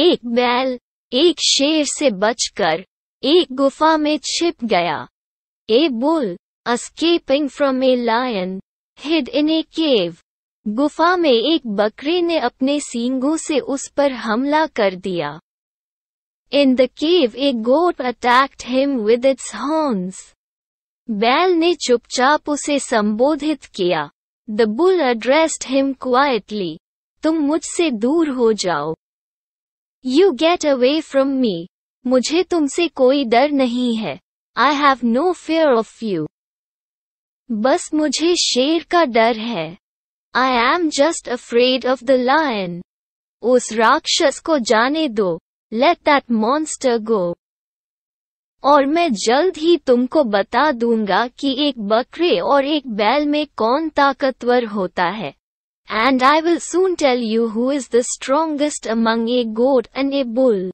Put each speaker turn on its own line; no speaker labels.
एक बैल एक शेर से बचकर एक गुफा में छिप गया a bull escaping from a lion hid in a cave गुफा में एक बकरे ने अपने सींगों से उस पर हमला कर दिया in the cave a goat attacked him with its horns बैल ने चुपचाप उसे संबोधित किया the bull addressed him quietly तुम मुझसे दूर हो जाओ you get away from me मुझे तुमसे कोई डर नहीं है I have no fear of you बस मुझे शेर का डर है I am just afraid of the lion उस राक्षस को जाने दो लेट दैट मॉन्स्टर गो और मैं जल्द ही तुमको बता दूंगा कि एक बकरे और एक बैल में कौन ताकतवर होता है And I will soon tell you who is the strongest among a goat and a bull.